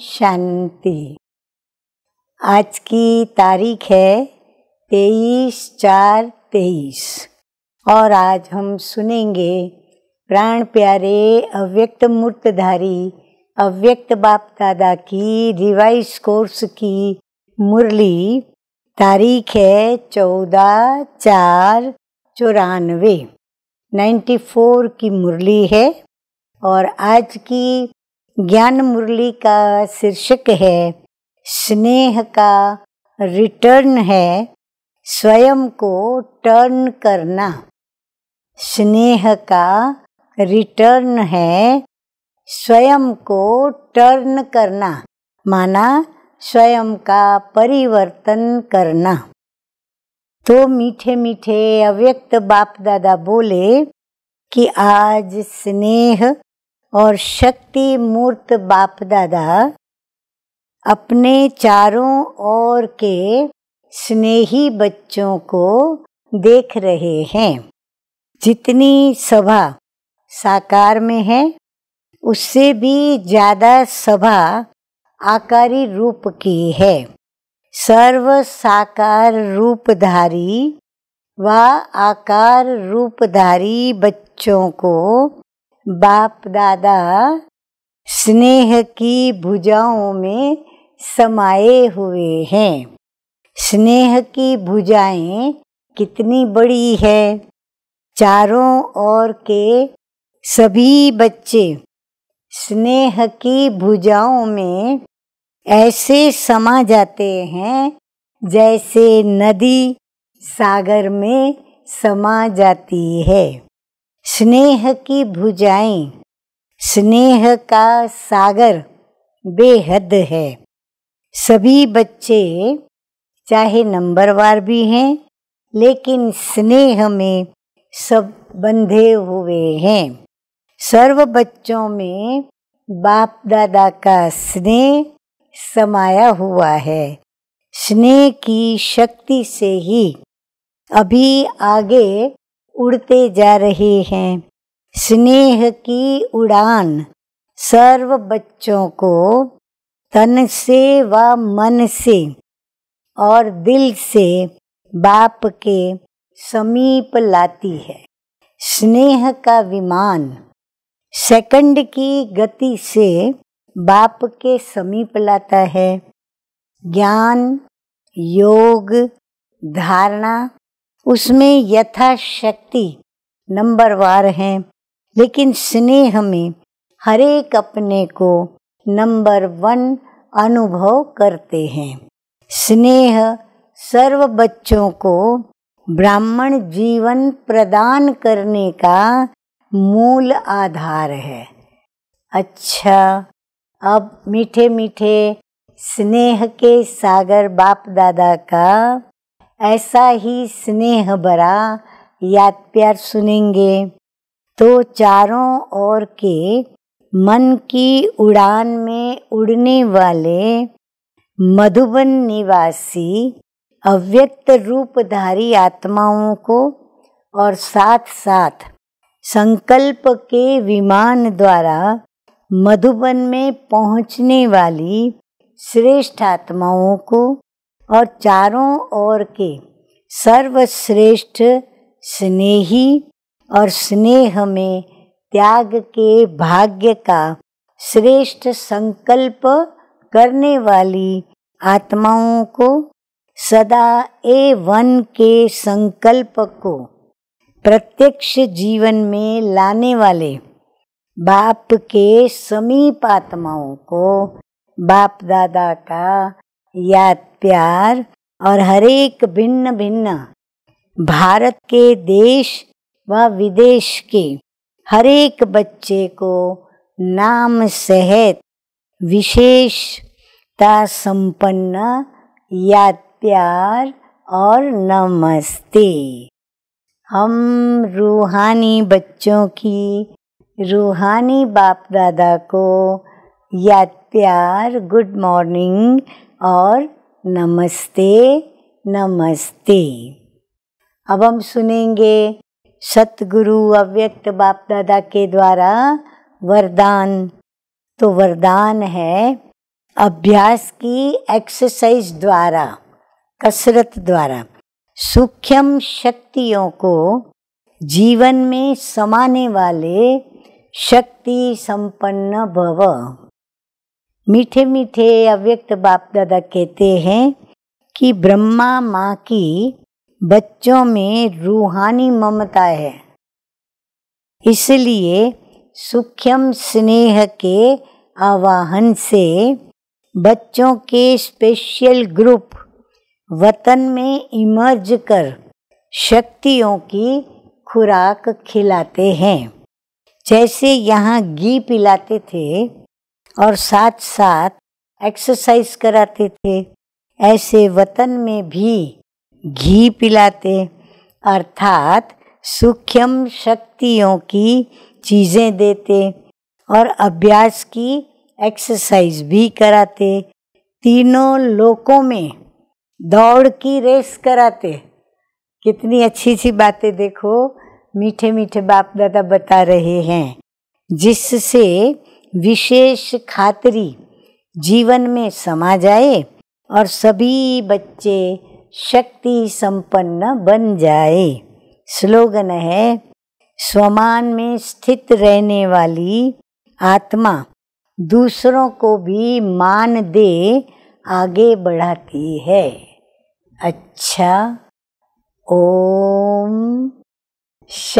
शांति आज की तारीख है तेईस चार तेईस और आज हम सुनेंगे प्राण प्यारे अव्यक्त मूर्तधारी अव्यक्त बाप दादा की रिवाइज कोर्स की मुरली तारीख है चौदह चार चौरानवे नाइन्टी फोर की मुरली है और आज की ज्ञान मुरली का शीर्षक है स्नेह का रिटर्न है स्वयं को टर्न करना स्नेह का रिटर्न है स्वयं को टर्न करना माना स्वयं का परिवर्तन करना तो मीठे मीठे अव्यक्त बाप दादा बोले कि आज स्नेह और शक्ति मूर्त बाप दादा अपने चारों ओर के स्नेही बच्चों को देख रहे हैं जितनी सभा साकार में है उससे भी ज़्यादा सभा आकारी रूप की है सर्व साकार रूपधारी व आकार रूपधारी बच्चों को बाप दादा स्नेह की भुजाओं में समाये हुए हैं स्नेह की भुजाएं कितनी बड़ी है चारों ओर के सभी बच्चे स्नेह की भुजाओं में ऐसे समा जाते हैं जैसे नदी सागर में समा जाती है स्नेह की भुजाएं स्नेह का सागर बेहद है सभी बच्चे चाहे नंबरवार भी हैं लेकिन स्नेह में सब बंधे हुए हैं सर्व बच्चों में बाप दादा का स्नेह समाया हुआ है स्नेह की शक्ति से ही अभी आगे उड़ते जा रहे हैं स्नेह की उड़ान सर्व बच्चों को तन से व मन से और दिल से बाप के समीप लाती है स्नेह का विमान सेकंड की गति से बाप के समीप लाता है ज्ञान योग धारणा उसमें यथाशक्ति नंबरवार हैं लेकिन स्नेह में हरेक अपने को नंबर वन अनुभव करते हैं स्नेह सर्व बच्चों को ब्राह्मण जीवन प्रदान करने का मूल आधार है अच्छा अब मीठे मीठे स्नेह के सागर बाप दादा का ऐसा ही स्नेह भरा याद प्यार सुनेंगे तो चारों ओर के मन की उड़ान में उड़ने वाले मधुबन निवासी अव्यक्त रूपधारी आत्माओं को और साथ साथ संकल्प के विमान द्वारा मधुबन में पहुंचने वाली श्रेष्ठ आत्माओं को और चारों ओर के सर्वश्रेष्ठ स्नेही और स्नेह में त्याग के भाग्य का श्रेष्ठ संकल्प करने वाली आत्माओं को सदा ए वन के संकल्प को प्रत्यक्ष जीवन में लाने वाले बाप के समीप आत्माओं को बाप दादा का या प्यार और हरेक भिन्न भिन्न भारत के देश व विदेश के हरेक बच्चे को नाम सहित विशेषता संपन्न याद प्यार और नमस्ते हम रूहानी बच्चों की रूहानी बाप दादा को याद प्यार गुड मॉर्निंग और नमस्ते नमस्ते अब हम सुनेंगे सतगुरु अव्यक्त बाप दादा के द्वारा वरदान तो वरदान है अभ्यास की एक्सरसाइज द्वारा कसरत द्वारा सूक्ष्म शक्तियों को जीवन में समाने वाले शक्ति संपन्न भव मीठे मीठे अव्यक्त बाप दादा कहते हैं कि ब्रह्मा माँ की बच्चों में रूहानी ममता है इसलिए सुखम स्नेह के आवाहन से बच्चों के स्पेशल ग्रुप वतन में इमर्ज कर शक्तियों की खुराक खिलाते हैं जैसे यहाँ घी पिलाते थे और साथ साथ एक्सरसाइज कराते थे ऐसे वतन में भी घी पिलाते अर्थात सूक्ष्म शक्तियों की चीज़ें देते और अभ्यास की एक्सरसाइज भी कराते तीनों लोकों में दौड़ की रेस कराते कितनी अच्छी अच्छी बातें देखो मीठे मीठे बाप दादा बता रहे हैं जिससे विशेष खातरी जीवन में समा जाए और सभी बच्चे शक्ति संपन्न बन जाए स्लोगन है स्वमान में स्थित रहने वाली आत्मा दूसरों को भी मान दे आगे बढ़ाती है अच्छा ओम शांति